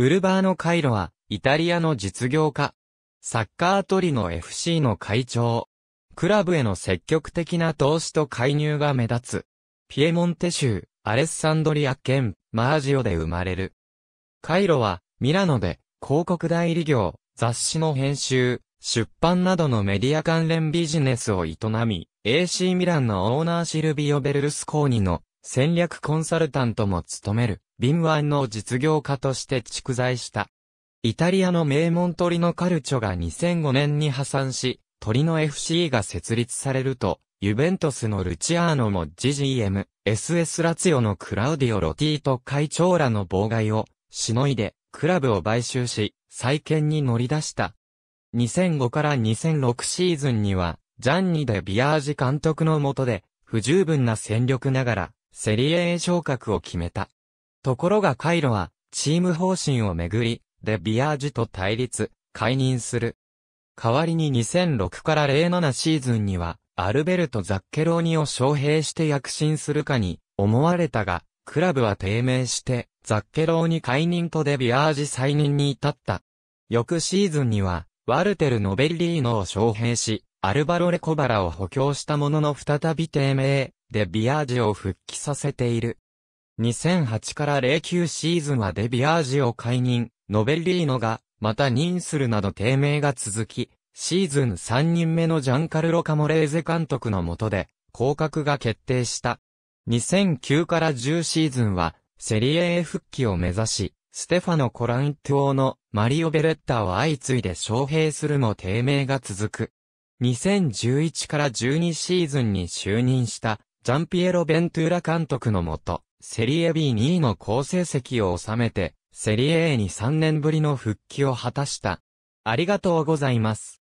ウルバーノ・カイロは、イタリアの実業家。サッカートリの FC の会長。クラブへの積極的な投資と介入が目立つ。ピエモンテ州、アレッサンドリア県、マージオで生まれる。カイロは、ミラノで、広告代理業、雑誌の編集、出版などのメディア関連ビジネスを営み、AC ミランのオーナーシルビオ・ベルルスコーニの戦略コンサルタントも務める。敏腕の実業家として蓄財した。イタリアの名門鳥のカルチョが2005年に破産し、鳥の FC が設立されると、ユベントスのルチアーノも GGM、SS ラツヨのクラウディオ・ロティと会長らの妨害を、しのいで、クラブを買収し、再建に乗り出した。2005から2006シーズンには、ジャンニでビアージ監督の下で、不十分な戦力ながら、セリエ A 昇格を決めた。ところがカイロは、チーム方針をめぐり、デビアージュと対立、解任する。代わりに2006から07シーズンには、アルベルト・ザッケローニを招聘して躍進するかに思われたが、クラブは低迷して、ザッケローニ解任とデビアージ再任に至った。翌シーズンには、ワルテル・ノベリーノを招聘し、アルバロ・レコバラを補強したものの再び低迷、デビアージを復帰させている。2008から09シーズンはデビアージを解任、ノベリーノが、また任するなど低迷が続き、シーズン3人目のジャンカルロ・カモレーゼ監督の下で、降格が決定した。2009から10シーズンは、セリエ A 復帰を目指し、ステファノ・コラント王のマリオ・ベレッタを相次いで招聘するも低迷が続く。2011から12シーズンに就任したジャンピエロ・ベントゥーラ監督のもと、セリエ B2 位の好成績を収めて、セリエ A に3年ぶりの復帰を果たした。ありがとうございます。